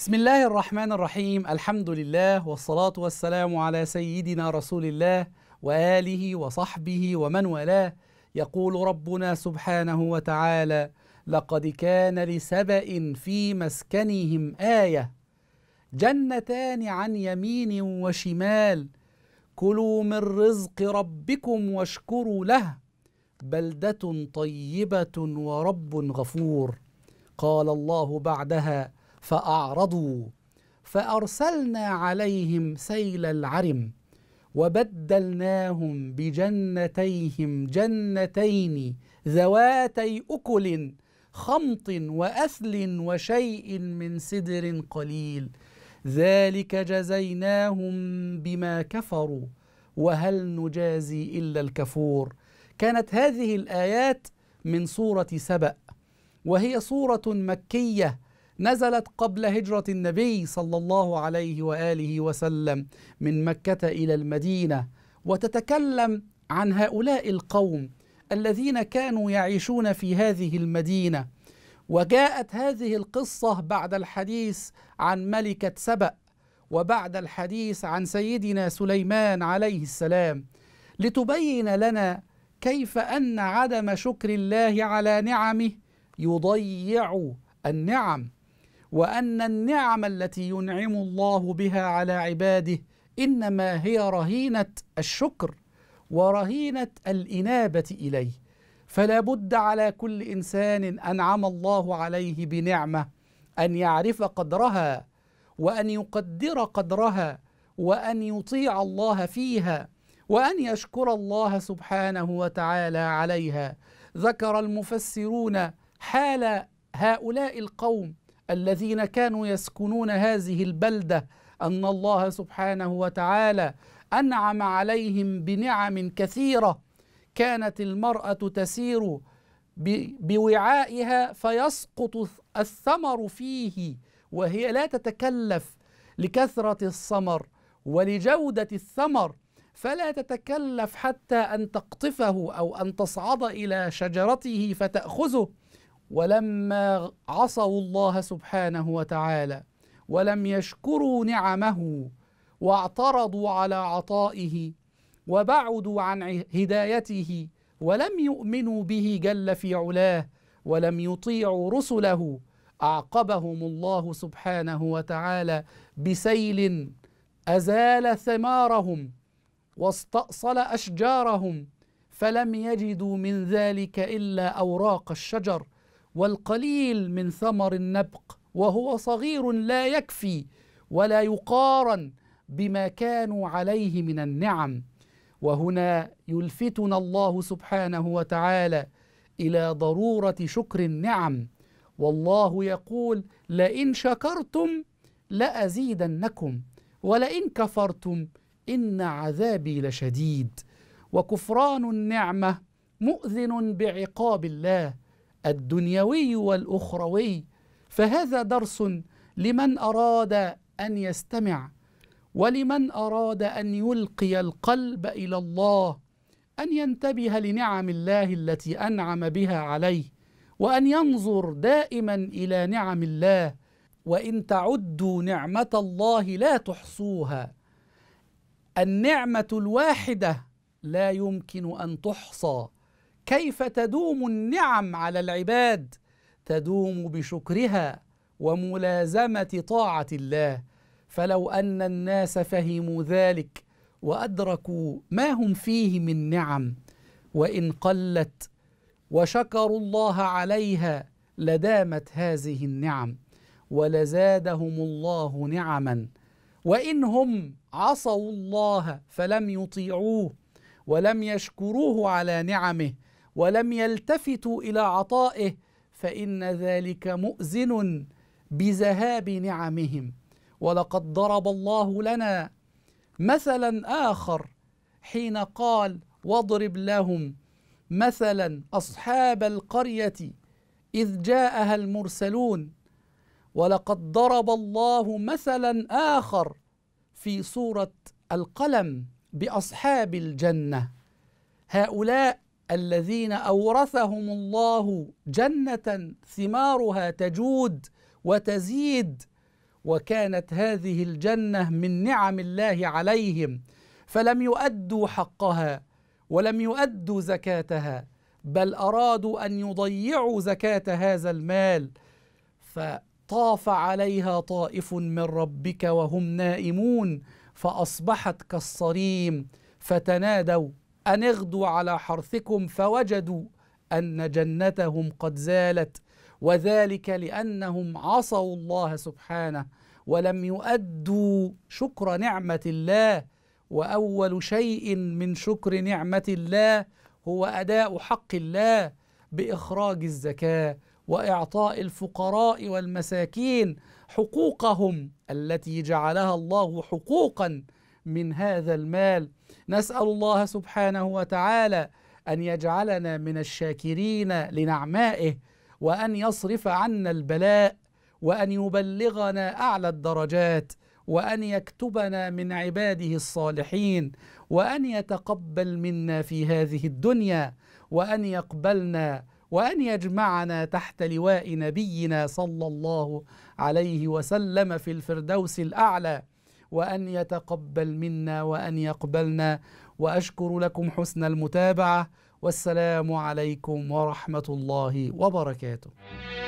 بسم الله الرحمن الرحيم الحمد لله والصلاة والسلام على سيدنا رسول الله وآله وصحبه ومن والاه يقول ربنا سبحانه وتعالى لقد كان لسبأ في مسكنهم آية جنتان عن يمين وشمال كلوا من رزق ربكم واشكروا له بلدة طيبة ورب غفور قال الله بعدها فأعرضوا فأرسلنا عليهم سيل العرم وبدلناهم بجنتيهم جنتين ذواتي أكل خمط وأثل وشيء من سدر قليل ذلك جزيناهم بما كفروا وهل نجازي إلا الكفور كانت هذه الآيات من سورة سبأ وهي سورة مكية نزلت قبل هجرة النبي صلى الله عليه وآله وسلم من مكة إلى المدينة وتتكلم عن هؤلاء القوم الذين كانوا يعيشون في هذه المدينة وجاءت هذه القصة بعد الحديث عن ملكة سبأ وبعد الحديث عن سيدنا سليمان عليه السلام لتبين لنا كيف أن عدم شكر الله على نعمه يضيع النعم وان النعم التي ينعم الله بها على عباده انما هي رهينه الشكر ورهينه الانابه اليه فلا بد على كل انسان انعم الله عليه بنعمه ان يعرف قدرها وان يقدر قدرها وان يطيع الله فيها وان يشكر الله سبحانه وتعالى عليها ذكر المفسرون حال هؤلاء القوم الذين كانوا يسكنون هذه البلده ان الله سبحانه وتعالى انعم عليهم بنعم كثيره كانت المراه تسير بوعائها فيسقط الثمر فيه وهي لا تتكلف لكثره الثمر ولجوده الثمر فلا تتكلف حتى ان تقطفه او ان تصعد الى شجرته فتاخذه ولما عصوا الله سبحانه وتعالى ولم يشكروا نعمه واعترضوا على عطائه وبعدوا عن هدايته ولم يؤمنوا به جل في علاه ولم يطيعوا رسله اعقبهم الله سبحانه وتعالى بسيل ازال ثمارهم واستاصل اشجارهم فلم يجدوا من ذلك الا اوراق الشجر والقليل من ثمر النبق وهو صغير لا يكفي ولا يقارن بما كانوا عليه من النعم وهنا يلفتنا الله سبحانه وتعالى الى ضروره شكر النعم والله يقول لئن شكرتم لازيدنكم ولئن كفرتم ان عذابي لشديد وكفران النعمه مؤذن بعقاب الله الدنيوي والاخروي فهذا درس لمن اراد ان يستمع ولمن اراد ان يلقي القلب الى الله ان ينتبه لنعم الله التي انعم بها عليه وان ينظر دائما الى نعم الله وان تعدوا نعمه الله لا تحصوها النعمه الواحده لا يمكن ان تحصى كيف تدوم النعم على العباد تدوم بشكرها وملازمه طاعه الله فلو ان الناس فهموا ذلك وادركوا ما هم فيه من نعم وان قلت وشكروا الله عليها لدامت هذه النعم ولزادهم الله نعما وان هم عصوا الله فلم يطيعوه ولم يشكروه على نعمه ولم يلتفتوا الى عطائه فان ذلك مؤزن بذهاب نعمهم ولقد ضرب الله لنا مثلا اخر حين قال واضرب لهم مثلا اصحاب القريه اذ جاءها المرسلون ولقد ضرب الله مثلا اخر في سوره القلم باصحاب الجنه هؤلاء الذين اورثهم الله جنه ثمارها تجود وتزيد وكانت هذه الجنه من نعم الله عليهم فلم يؤدوا حقها ولم يؤدوا زكاتها بل ارادوا ان يضيعوا زكاه هذا المال فطاف عليها طائف من ربك وهم نائمون فاصبحت كالصريم فتنادوا أن اغدوا على حرثكم فوجدوا أن جنتهم قد زالت وذلك لأنهم عصوا الله سبحانه ولم يؤدوا شكر نعمة الله وأول شيء من شكر نعمة الله هو أداء حق الله بإخراج الزكاة وإعطاء الفقراء والمساكين حقوقهم التي جعلها الله حقوقا من هذا المال نسال الله سبحانه وتعالى ان يجعلنا من الشاكرين لنعمائه وان يصرف عنا البلاء وان يبلغنا اعلى الدرجات وان يكتبنا من عباده الصالحين وان يتقبل منا في هذه الدنيا وان يقبلنا وان يجمعنا تحت لواء نبينا صلى الله عليه وسلم في الفردوس الاعلى وأن يتقبل منا وأن يقبلنا وأشكر لكم حسن المتابعة والسلام عليكم ورحمة الله وبركاته